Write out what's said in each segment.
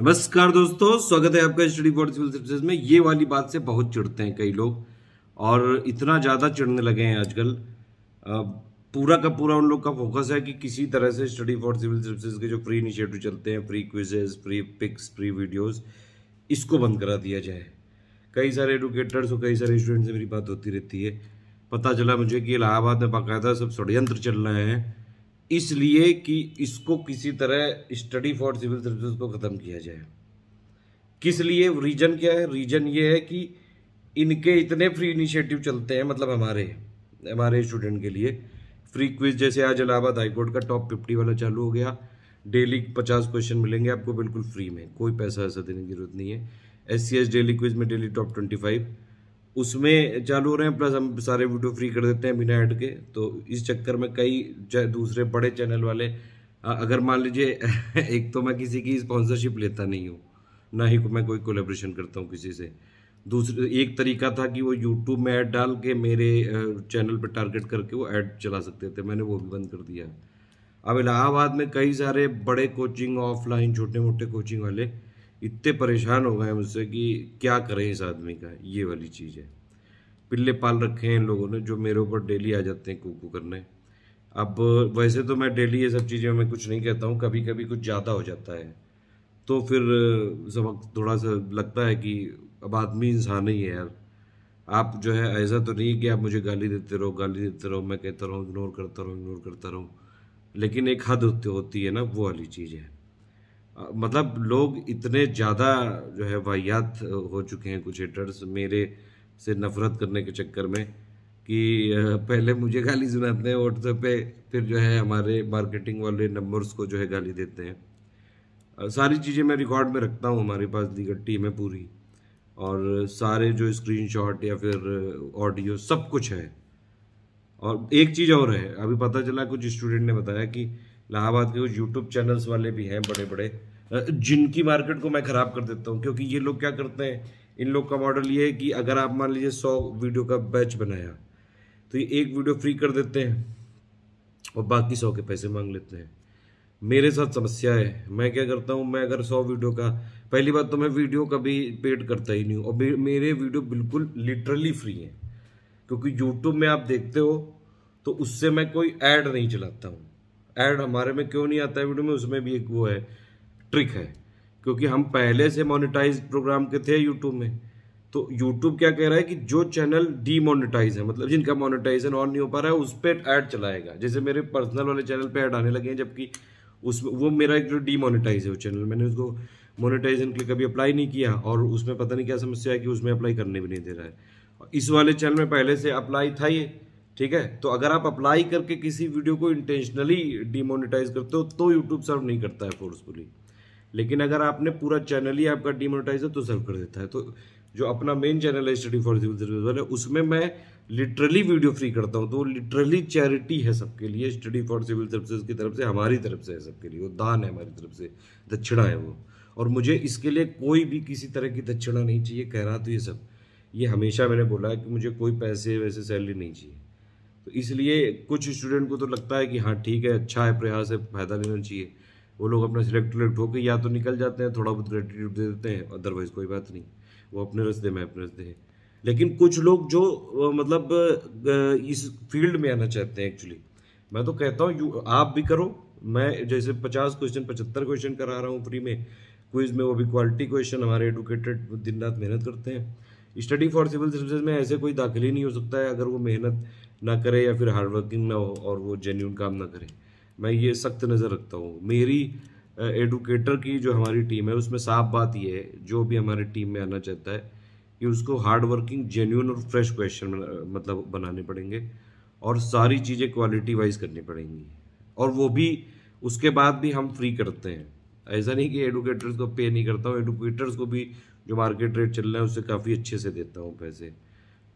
नमस्कार दोस्तों स्वागत है आपका स्टडी फॉर सिविल सर्विसेज में ये वाली बात से बहुत चिढ़ते हैं कई लोग और इतना ज़्यादा चिढ़ने लगे हैं आजकल पूरा का पूरा उन लोग का फोकस है कि किसी तरह से स्टडी फॉर सिविल सर्विसेज के जो फ्री इनिशिएटिव चलते हैं free quizzes free picks free videos इसको बंद करा दिया जाए कई सारे एडुकेटर्स और कई सारे स्टूडेंट से मेरी बात होती रहती है पता चला मुझे कि इलाहाबाद में बाकायदा सब षडयंत्र चल रहे हैं इसलिए कि इसको किसी तरह स्टडी फॉर सिविल सर्विस को ख़त्म किया जाए किस लिए रीज़न क्या है रीज़न ये है कि इनके इतने फ्री इनिशिएटिव चलते हैं मतलब हमारे हमारे स्टूडेंट के लिए फ्री क्विज जैसे आज इलाहाबाद हाईकोर्ट का टॉप फिफ्टी वाला चालू हो गया डेली पचास क्वेश्चन मिलेंगे आपको बिल्कुल फ्री में कोई पैसा ऐसा देने की जरूरत नहीं है एस डेली क्विज में डेली टॉप ट्वेंटी फाइव उसमें चालू हो रहे हैं प्लस हम सारे वीडियो फ्री कर देते हैं बिना ऐड के तो इस चक्कर में कई दूसरे बड़े चैनल वाले अगर मान लीजिए एक तो मैं किसी की स्पॉन्सरशिप लेता नहीं हूँ ना ही मैं कोई कोलेब्रेशन करता हूँ किसी से दूसरे एक तरीका था कि वो यूट्यूब में ऐड डाल के मेरे चैनल पर टारगेट करके वो ऐड चला सकते थे मैंने वो भी बंद कर दिया अब इलाहाबाद में कई सारे बड़े कोचिंग ऑफलाइन छोटे मोटे कोचिंग वाले इतने परेशान हो गए मुझसे कि क्या करें इस आदमी का ये वाली चीज़ है पिल्ले पाल रखे हैं इन लोगों ने जो मेरे ऊपर डेली आ जाते हैं कुकू करने अब वैसे तो मैं डेली ये सब चीज़ें मैं कुछ नहीं कहता हूँ कभी कभी कुछ ज़्यादा हो जाता है तो फिर सबक थोड़ा सा लगता है कि अब आदमी इंसान ही है यार आप जो है ऐसा तो नहीं कि आप मुझे गाली देते रहो गाली देते रहो मैं कहता रहूँ इग्नोर करता रहूँ इग्नोर करता रहूँ लेकिन एक हद होती है ना वो वाली चीज़ है मतलब लोग इतने ज़्यादा जो है वाहियात हो चुके हैं कुछ हेटर्स मेरे से नफरत करने के चक्कर में कि पहले मुझे गाली सुनाते हैं व्हाट्सएप तो पे फिर जो है हमारे मार्केटिंग वाले नंबर्स को जो है गाली देते हैं सारी चीज़ें मैं रिकॉर्ड में रखता हूँ हमारे पास दीगर टीम है पूरी और सारे जो स्क्रीनशॉट या फिर ऑडियो सब कुछ है और एक चीज़ और है अभी पता चला कुछ स्टूडेंट ने बताया कि इलाहाबाद के कुछ यूट्यूब चैनल्स वाले भी हैं बड़े बड़े जिनकी मार्केट को मैं ख़राब कर देता हूँ क्योंकि ये लोग क्या करते हैं इन लोग का मॉडल ये है कि अगर आप मान लीजिए सौ वीडियो का बैच बनाया तो ये एक वीडियो फ्री कर देते हैं और बाकी सौ के पैसे मांग लेते हैं मेरे साथ समस्या है मैं क्या करता हूँ मैं अगर सौ वीडियो का पहली बात तो मैं वीडियो कभी पेड करता ही नहीं हूँ और मेरे वीडियो बिल्कुल लिटरली फ्री हैं क्योंकि यूट्यूब में आप देखते हो तो उससे मैं कोई ऐड नहीं चलाता हूँ ऐड हमारे में क्यों नहीं आता है वीडियो में उसमें भी एक वो है ट्रिक है क्योंकि हम पहले से मोनिटाइज प्रोग्राम के थे यूट्यूब में तो यूट्यूब क्या कह रहा है कि जो चैनल डीमोनिटाइज है मतलब जिनका मोनिटाइजेशन ऑन नहीं हो पा रहा है उस पर ऐड चलाएगा जैसे मेरे पर्सनल वाले चैनल पर ऐड आने लगे हैं जबकि उस वो मेरा एक जो डीमोनिटाइज है वो चैनल मैंने उसको मोनिटाइजेशन के लिए कभी अप्लाई नहीं किया और उसमें पता नहीं क्या समस्या है कि उसमें अप्लाई करने भी नहीं दे रहा है इस वाले चैनल में पहले से अप्लाई था ये ठीक है तो अगर आप अप्लाई करके किसी वीडियो को इंटेंशनली डिमोनिटाइज करते हो तो यूट्यूब सर्व नहीं करता है फोर्सफुली लेकिन अगर आपने पूरा चैनल ही आपका डिमोनिटाइज है तो सर्व कर देता है तो जो अपना मेन चैनल है स्टडी फॉर सिविल है उसमें मैं लिटरली वीडियो फ्री करता हूँ तो वो लिटरली चैरिटी है सबके लिए स्टडी फॉर सिविल सर्विसेज की तरफ से हमारी तरफ से है सबके लिए वो दान है हमारी तरफ से दक्षिणा है वो और मुझे इसके लिए कोई भी किसी तरह की दक्षिणा नहीं चाहिए कह रहा तो ये सब ये हमेशा मैंने बोला है कि मुझे कोई पैसे वैसे सैलरी नहीं चाहिए तो इसलिए कुछ स्टूडेंट को तो लगता है कि हाँ ठीक है अच्छा है प्रयास है फ़ायदा लेना चाहिए वो लोग अपना सिलेक्ट उलेक्ट होकर या तो निकल जाते हैं थोड़ा बहुत ग्रेटिट्यूड दे देते हैं अदरवाइज़ कोई बात नहीं वो अपने रस्ते में अपने रस्ते हैं लेकिन कुछ लोग जो मतलब इस फील्ड में आना चाहते हैं एक्चुअली मैं तो कहता हूँ आप भी करो मैं जैसे पचास क्वेश्चन पचहत्तर क्वेश्चन करा रहा हूँ फ्री में क्विज में वो भी क्वालिटी क्वेश्चन हमारे एडुकेटेड दिन रात मेहनत करते हैं स्टडी फॉर सिविल सर्विसेज में ऐसे कोई दाखिल ही नहीं हो सकता है अगर वो मेहनत ना करे या फिर हार्ड वर्किंग ना हो और वो जेन्यून काम ना करे मैं ये सख्त नज़र रखता हूँ मेरी एडुकेटर की जो हमारी टीम है उसमें साफ बात यह है जो भी हमारी टीम में आना चाहता है कि उसको हार्ड वर्किंग जेन्यून और फ्रेश क्वेश्चन मतलब बनाने पड़ेंगे और सारी चीज़ें क्वालिटी वाइज करनी पड़ेंगी और वो भी उसके बाद भी हम फ्री करते हैं ऐसा नहीं कि एडुकेटर्स को पे नहीं करता हूँ एडुकेटर्स को भी जो मार्केट रेट चल रहा है उससे काफ़ी अच्छे से देता हूँ पैसे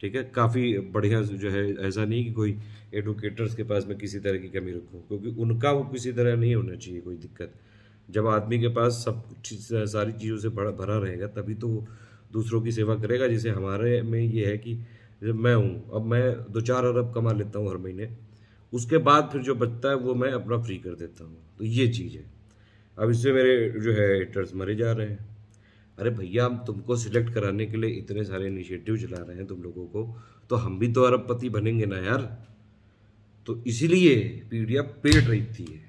ठीक है काफ़ी बढ़िया जो है ऐसा नहीं कि कोई एडवोकेटर्स के पास मैं किसी तरह की कमी रखूँ क्योंकि उनका वो किसी तरह नहीं होना चाहिए कोई दिक्कत जब आदमी के पास सब सारी चीज़ों से भरा रहेगा तभी तो दूसरों की सेवा करेगा जैसे हमारे में ये है कि जब मैं हूँ अब मैं दो चार अरब कमा लेता हूँ हर महीने उसके बाद फिर जो बचता है वो मैं अपना फ्री कर देता हूँ तो ये चीज़ है अब इससे मेरे जो है हेटर्स मरे जा रहे हैं अरे भैया हम तुमको सिलेक्ट कराने के लिए इतने सारे इनिशिएटिव चला रहे हैं तुम लोगों को तो हम भी तो अरबपति बनेंगे ना यार तो इसीलिए पीडीएफ पेड रहती है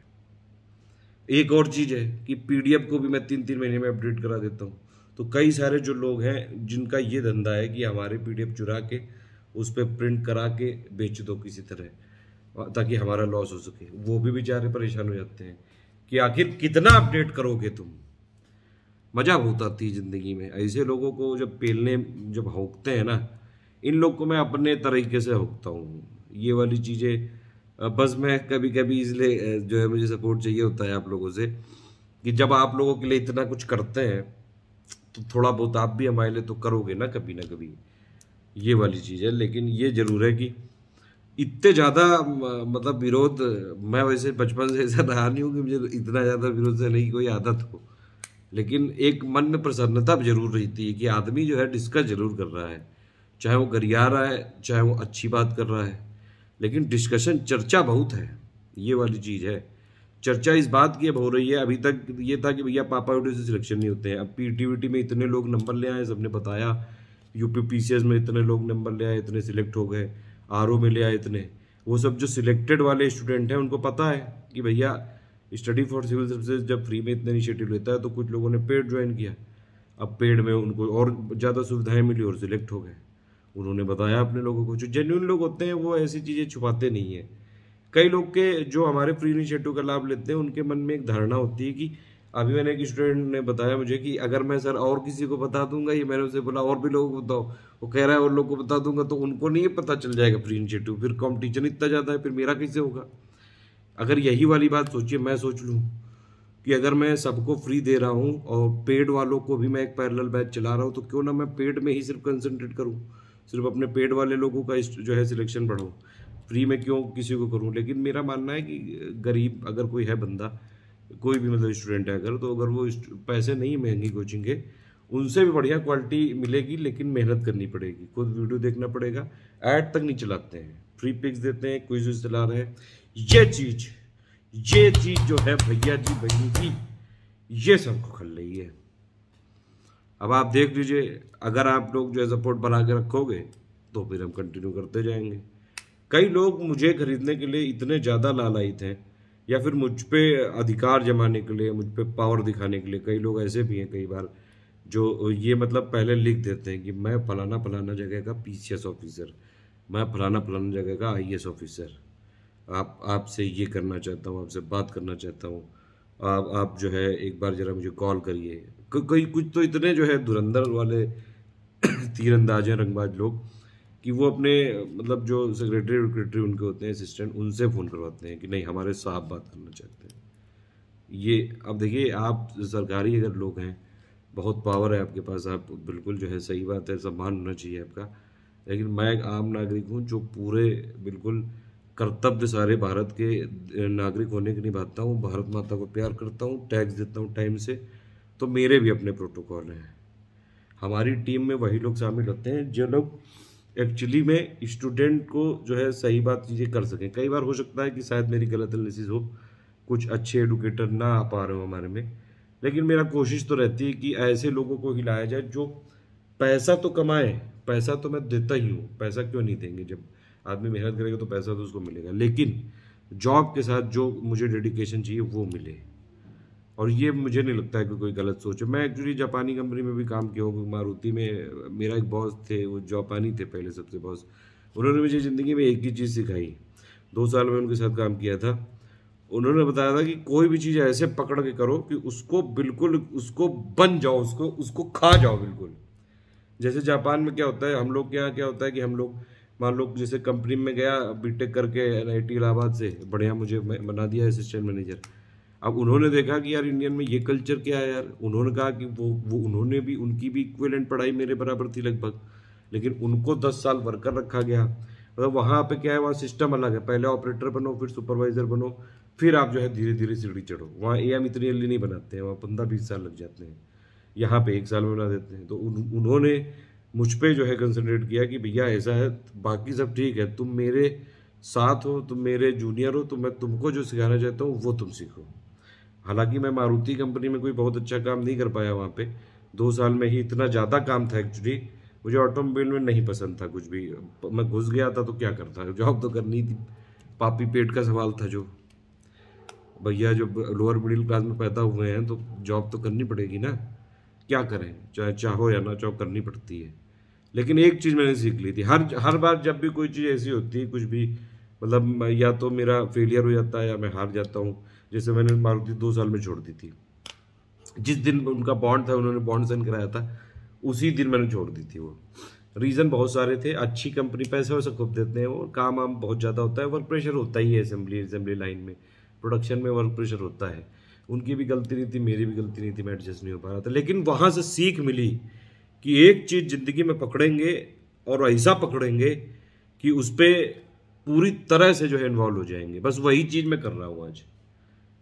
एक और चीज़ है कि पीडीएफ को भी मैं तीन तीन महीने में अपडेट करा देता हूँ तो कई सारे जो लोग हैं जिनका ये धंधा है कि हमारे पीडीएफ चुरा के उस पर प्रिंट करा के बेच दो किसी तरह ताकि हमारा लॉस हो सके वो भी बेचारे परेशान हो जाते हैं कि आखिर कितना अपडेट करोगे तुम मज़ा बहुत आती है ज़िंदगी में ऐसे लोगों को जब पेलने जब होंकते हैं ना इन लोग को मैं अपने तरीके से होंकता हूँ ये वाली चीज़ें बस मैं कभी कभी इसलिए जो है मुझे सपोर्ट चाहिए होता है आप लोगों से कि जब आप लोगों के लिए इतना कुछ करते हैं तो थोड़ा बहुत आप भी हमारे लिए तो करोगे ना कभी ना कभी ये वाली चीज़ है लेकिन ये ज़रूर है कि इतने ज़्यादा मतलब विरोध मैं वैसे बचपन से ऐसा रहा नहीं हूँ कि मुझे इतना ज़्यादा विरोध से नहीं कोई आदत हो लेकिन एक मन में प्रसन्नता जरूर रहती है कि आदमी जो है डिस्कस जरूर कर रहा है चाहे वो गरिया रहा है चाहे वो अच्छी बात कर रहा है लेकिन डिस्कशन चर्चा बहुत है ये वाली चीज़ है चर्चा इस बात की अब हो रही है अभी तक ये था कि भैया पापा वीडियो से सिलेक्शन नहीं होते हैं अब पी टी में इतने लोग नंबर ले आए सबने बताया यू पी में इतने लोग नंबर ले आए इतने सिलेक्ट हो गए आर में ले आए इतने वो सब जो सिलेक्टेड वाले स्टूडेंट हैं उनको पता है कि भैया स्टडी फॉर सिविल सर्विसेज जब फ्री में इतना इनिशिएटिव लेता है तो कुछ लोगों ने पेड ज्वाइन किया अब पेड में उनको और ज़्यादा सुविधाएं मिली और सिलेक्ट हो गए उन्होंने बताया अपने लोगों को जो जेन्यून लोग होते हैं वो ऐसी चीज़ें छुपाते नहीं हैं कई लोग के जो हमारे फ्री इनिशिएटिव का लाभ लेते हैं उनके मन में एक धारणा होती है कि अभी मैंने एक स्टूडेंट ने बताया मुझे कि अगर मैं सर और किसी को बता दूंगा ये मैंने उसे बोला और भी लोगों को बताओ वो कह रहा है और लोगों को बता दूंगा तो उनको नहीं पता चल जाएगा फ्री इनिशिएटिव फिर कॉम्पिटिशन इतना ज़्यादा है फिर मेरा कैसे होगा अगर यही वाली बात सोचिए मैं सोच लूँ कि अगर मैं सबको फ्री दे रहा हूँ और पेड वालों को भी मैं एक पैरल बैच चला रहा हूँ तो क्यों ना मैं पेड में ही सिर्फ कंसनट्रेट करूँ सिर्फ अपने पेड वाले लोगों का जो है सिलेक्शन बढ़ाऊँ फ्री में क्यों किसी को करूँ लेकिन मेरा मानना है कि गरीब अगर कोई है बंदा कोई भी मतलब स्टूडेंट है अगर तो अगर वो पैसे नहीं महंगी कोचिंग के उनसे भी बढ़िया क्वालिटी मिलेगी लेकिन मेहनत करनी पड़ेगी खुद वीडियो देखना पड़ेगा ऐड तक नहीं चलाते हैं फ्री पिक्स देते हैं क्विज चला रहे हैं ये चीज ये चीज जो है भैया जी बहनी जी ये सबको खल रही है अब आप देख लीजिए अगर आप लोग जो है सपोर्ट बना के रखोगे तो फिर हम कंटिन्यू करते जाएंगे कई लोग मुझे खरीदने के लिए इतने ज़्यादा लालायित हैं या फिर मुझ पर अधिकार जमाने के लिए मुझ पर पावर दिखाने के लिए कई लोग ऐसे भी हैं कई बार जो ये मतलब पहले लिख देते हैं कि मैं फलाना फलाना जगह का पीसीएस ऑफिसर मैं फलाना फलाना जगह का आईएएस ऑफिसर आप आपसे ये करना चाहता हूँ आपसे बात करना चाहता हूँ आप आप जो है एक बार ज़रा मुझे कॉल करिए कई कुछ तो इतने जो है धुरंधर वाले तीर अंदाज हैं रंगबाज लोग कि वो अपने मतलब जो सेक्रेटरी वेक्रेटरी उनके होते हैं असिस्टेंट उनसे फ़ोन करवाते हैं कि नहीं हमारे साहब बात करना चाहते हैं ये अब देखिए आप सरकारी अगर लोग हैं बहुत पावर है आपके पास आप बिल्कुल जो है सही बात है सम्मान होना चाहिए आपका लेकिन मैं एक आम नागरिक हूँ जो पूरे बिल्कुल कर्तव्य सारे भारत के नागरिक होने के निभाता हूँ भारत माता को प्यार करता हूँ टैक्स देता हूँ टाइम से तो मेरे भी अपने प्रोटोकॉल हैं हमारी टीम में वही लोग शामिल होते हैं जो लोग एक्चुअली में स्टूडेंट को जो है सही बात चीज़ें कर सकें कई बार हो सकता है कि शायद मेरी गलत एनालिसिस हो कुछ अच्छे एडुकेटर ना आ पा रहे हो हमारे में लेकिन मेरा कोशिश तो रहती है कि ऐसे लोगों को हिलाया जाए जो पैसा तो कमाएं पैसा तो मैं देता ही हूँ पैसा क्यों नहीं देंगे जब आदमी मेहनत करेगा तो पैसा तो उसको मिलेगा लेकिन जॉब के साथ जो मुझे डेडिकेशन चाहिए वो मिले और ये मुझे नहीं लगता है कि कोई गलत सोच है मैं एक्चुअली जापानी कंपनी में भी काम किया हूँ मारुति में मेरा एक बॉस थे वो जापानी थे पहले सबसे बॉस उन्होंने मुझे ज़िंदगी में एक ही चीज़ सिखाई दो साल में उनके साथ काम किया था उन्होंने बताया था कि कोई भी चीज़ ऐसे पकड़ के करो कि उसको बिल्कुल उसको बन जाओ उसको उसको खा जाओ बिल्कुल जैसे जापान में क्या होता है हम लोग के यहाँ क्या होता है कि हम लोग मान लो जैसे कंपनी में गया बीटेक करके आई टी इलाहाबाद से बढ़िया मुझे बना दिया असिस्टेंट मैनेजर अब उन्होंने देखा कि यार इंडियन में ये कल्चर क्या है यार उन्होंने कहा कि वो वो उन्होंने भी उनकी भी इक्वेलेंट पढ़ाई मेरे बराबर थी लगभग लेकिन उनको दस साल वर्कर रखा गया मतलब वहाँ पे क्या है वहाँ सिस्टम अलग है पहले ऑपरेटर बनो फिर सुपरवाइजर बनो फिर आप जो है धीरे धीरे सीढ़ी चढ़ो वहाँ ए एम इतनी जल्दी नहीं बनाते हैं वहाँ पंद्रह बीस साल लग जाते हैं यहाँ पे एक साल में बना देते हैं तो उन, उन्होंने मुझ पर जो है कंसनट्रेट किया कि भैया ऐसा है बाकी सब ठीक है तुम मेरे साथ हो तुम मेरे जूनियर हो तो मैं तुमको जो सिखाना चाहता हूँ वो तुम सीखो हालांकि मैं मारुति कंपनी में कोई बहुत अच्छा काम नहीं कर पाया वहाँ पे दो साल में ही इतना ज़्यादा काम था एक्चुअली मुझे ऑटोमोबाइल में नहीं पसंद था कुछ भी मैं घुस गया था तो क्या करता जॉब तो करनी थी पापी पेट का सवाल था जो भैया जो लोअर मिडिल क्लास में पैदा हुए हैं तो जॉब तो करनी पड़ेगी ना क्या करें चाहे चाहो या ना चाहो करनी पड़ती है लेकिन एक चीज़ मैंने सीख ली थी हर हर बार जब भी कोई चीज़ ऐसी होती है कुछ भी मतलब या तो मेरा फेलियर हो जाता है या मैं हार जाता हूँ जैसे मैंने मारुति दो साल में छोड़ दी थी जिस दिन उनका बॉन्ड था उन्होंने बॉन्ड साइन कराया था उसी दिन मैंने छोड़ दी थी वो रीज़न बहुत सारे थे अच्छी कंपनी पैसे वैसे खूब देते हैं और काम वाम बहुत ज़्यादा होता है वर्क प्रेशर होता ही है असेंबली असेंबली लाइन में प्रोडक्शन में वर्क प्रेशर होता है उनकी भी गलती नहीं थी मेरी भी गलती नहीं थी मैं एडजस्ट नहीं हो पा रहा था लेकिन वहाँ से सीख मिली कि एक चीज़ ज़िंदगी में पकड़ेंगे और ऐसा पकड़ेंगे कि उस पर पूरी तरह से जो है इन्वॉल्व हो जाएंगे बस वही चीज़ मैं कर रहा हूँ आज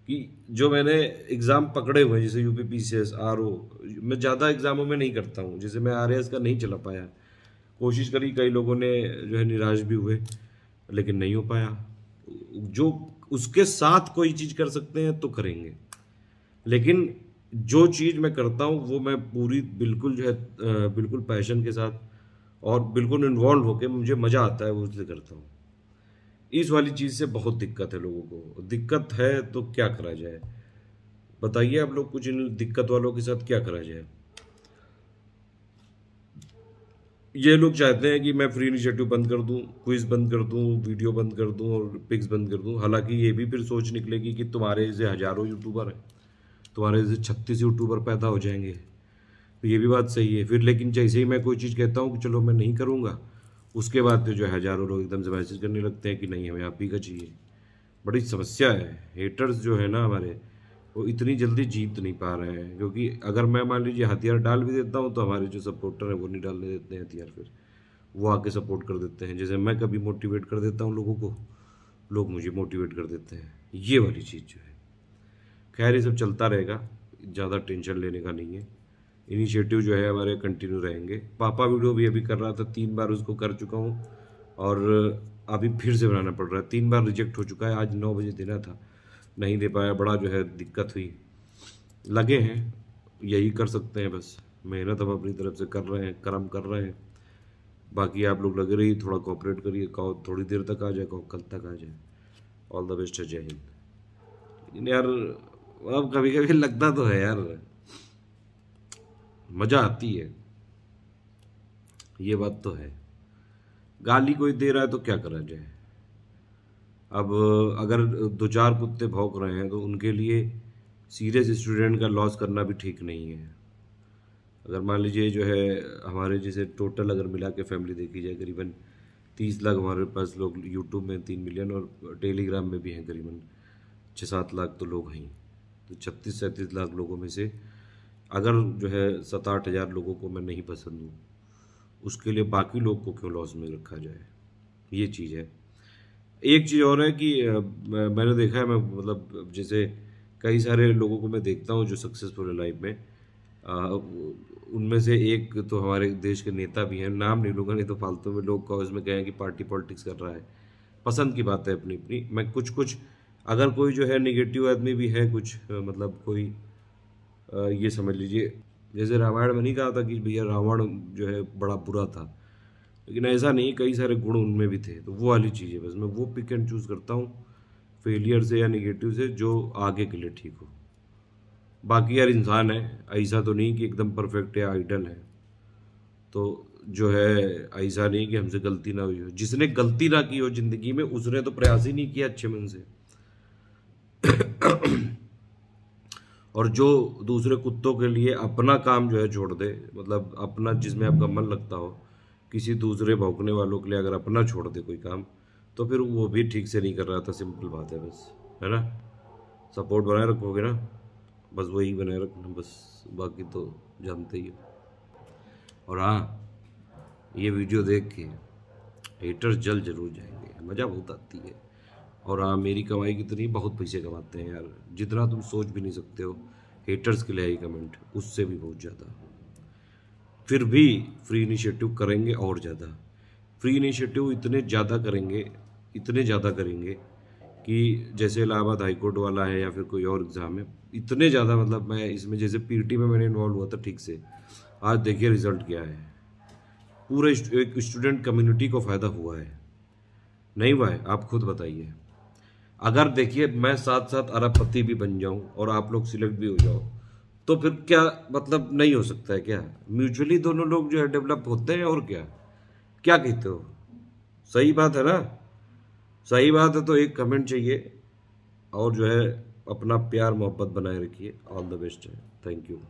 कि जो मैंने एग्ज़ाम पकड़े हुए हैं जैसे U P P C S R O मैं ज़्यादा एग्ज़ामों में नहीं करता हूँ जैसे मैं आर एस का नहीं चला पाया कोशिश करी कई लोगों ने जो है निराश भी हुए लेकिन नहीं हो पाया जो उसके साथ कोई चीज़ कर सकते हैं तो करेंगे लेकिन जो चीज़ मैं करता हूँ वो मैं पूरी बिल्कुल जो है बिल्कुल पैशन के साथ और बिल्कुल इन्वॉल्व होकर मुझे मज़ा आता है वो इसलिए करता हूँ इस वाली चीज़ से बहुत दिक्कत है लोगों को दिक्कत है तो क्या करा जाए बताइए आप लोग कुछ इन दिक्कत वालों के साथ क्या करा जाए ये लोग चाहते हैं कि मैं फ्री इनिशिएटिव बंद कर दूं क्विज बंद कर दूं वीडियो बंद कर दूं और पिक्स बंद कर दूं हालांकि ये भी फिर सोच निकलेगी कि तुम्हारे से हज़ारों यूट्यूबर हैं तुम्हारे जैसे छत्तीस यूट्यूबर पैदा हो जाएंगे तो ये भी बात सही है फिर लेकिन जैसे ही मैं कोई चीज़ कहता हूँ कि चलो मैं नहीं करूँगा उसके बाद फिर जो है हज़ारों लोग एकदम से मैसेज करने लगते हैं कि नहीं हमें आप ही का चाहिए बड़ी समस्या है हेटर्स जो है ना हमारे वो इतनी जल्दी जीत नहीं पा रहे हैं क्योंकि अगर मैं मान लीजिए हथियार डाल भी देता हूँ तो हमारे जो सपोर्टर हैं वो नहीं डालने देते हैं हथियार फिर वो आके सपोर्ट कर देते हैं जैसे मैं कभी मोटिवेट कर देता हूँ लोगों को लोग मुझे मोटिवेट कर देते हैं ये वाली चीज़ जो है खैर ये सब चलता रहेगा ज़्यादा टेंशन लेने का नहीं है इनिशिएटिव जो है हमारे कंटिन्यू रहेंगे पापा वीडियो भी अभी कर रहा था तीन बार उसको कर चुका हूँ और अभी फिर से बनाना पड़ रहा है तीन बार रिजेक्ट हो चुका है आज नौ बजे देना था नहीं दे पाया बड़ा जो है दिक्कत हुई लगे हैं यही कर सकते हैं बस मेहनत हम अपनी तरफ से कर रहे हैं कर्म कर रहे हैं बाकी आप लोग लगे रहिए थोड़ा कॉपरेट करिए कहो थोड़ी देर तक आ जाए कल तक आ जाए ऑल द बेस्ट है जय हिंद लेकिन यार अब कभी कभी लगता तो है यार मजा आती है ये बात तो है गाली कोई दे रहा है तो क्या करा जाए अब अगर दो चार कुत्ते भौंक रहे हैं तो उनके लिए सीरियस स्टूडेंट का लॉस करना भी ठीक नहीं है अगर मान लीजिए जो है हमारे जैसे टोटल अगर मिला के फैमिली देखी जाए करीबन तीस लाख हमारे पास लोग यूट्यूब में तीन मिलियन और टेलीग्राम में भी हैं करीबन छः सात लाख तो लोग हैं तो छत्तीस सैंतीस लाख लोगों में से अगर जो है सत आठ हज़ार लोगों को मैं नहीं पसंद हूँ उसके लिए बाकी लोग को क्यों लॉस में रखा जाए ये चीज़ है एक चीज़ और है कि मैंने देखा है मैं मतलब जैसे कई सारे लोगों को मैं देखता हूँ जो सक्सेसफुल है लाइफ में उनमें से एक तो हमारे देश के नेता भी हैं नाम नहीं लूँगा नहीं तो फालतू में लोग कॉज में कहें कि पार्टी पॉलिटिक्स कर रहा है पसंद की बात है अपनी अपनी मैं कुछ कुछ अगर कोई जो है निगेटिव आदमी भी है कुछ मतलब कोई ये समझ लीजिए जैसे रामायण में नहीं कहा था कि भैया रावण जो है बड़ा बुरा था लेकिन ऐसा नहीं कई सारे गुण उनमें भी थे तो वो वाली चीज़ है बस मैं वो पिक एंड चूज़ करता हूँ फेलियर से या निगेटिव से जो आगे के लिए ठीक हो बाकी यार इंसान है ऐसा तो नहीं कि एकदम परफेक्ट है आइडल है तो जो है ऐसा नहीं कि हमसे गलती ना हुई हो जिसने गलती ना की हो ज़िंदगी में उसने तो प्रयास ही नहीं किया अच्छे मन से और जो दूसरे कुत्तों के लिए अपना काम जो है छोड़ दे मतलब अपना जिसमें आपका मन लगता हो किसी दूसरे भौंकने वालों के लिए अगर अपना छोड़ दे कोई काम तो फिर वो भी ठीक से नहीं कर रहा था सिंपल बात है बस है ना सपोर्ट बनाए रखोगे ना बस वही बनाए रखना बस बाकी तो जानते ही हो और हाँ ये वीडियो देख के हीटर जल जरूर जाएंगे मज़ा बहुत आती है और हाँ मेरी कमाई कितनी तो बहुत पैसे कमाते हैं यार जितना तुम सोच भी नहीं सकते हो हेटर्स के लिए आई कमेंट उससे भी बहुत ज़्यादा फिर भी फ्री इनिशिएटिव करेंगे और ज़्यादा फ्री इनिशिएटिव इतने ज़्यादा करेंगे इतने ज़्यादा करेंगे कि जैसे इलाहाबाद हाईकोर्ट वाला है या फिर कोई और एग्ज़ाम है इतने ज़्यादा मतलब मैं इसमें जैसे पी में मैंने इन्वॉल्व हुआ था ठीक से आज देखिए रिजल्ट क्या है पूरे एक स्टूडेंट कम्युनिटी को फ़ायदा हुआ है नहीं हुआ है आप खुद बताइए अगर देखिए मैं साथ साथ अरबपति भी बन जाऊं और आप लोग सिलेक्ट भी हो जाओ तो फिर क्या मतलब नहीं हो सकता है क्या म्यूचुअली दोनों लोग जो है डेवलप होते हैं और क्या क्या कहते हो सही बात है ना सही बात है तो एक कमेंट चाहिए और जो है अपना प्यार मोहब्बत बनाए रखिए ऑल द बेस्ट है थैंक यू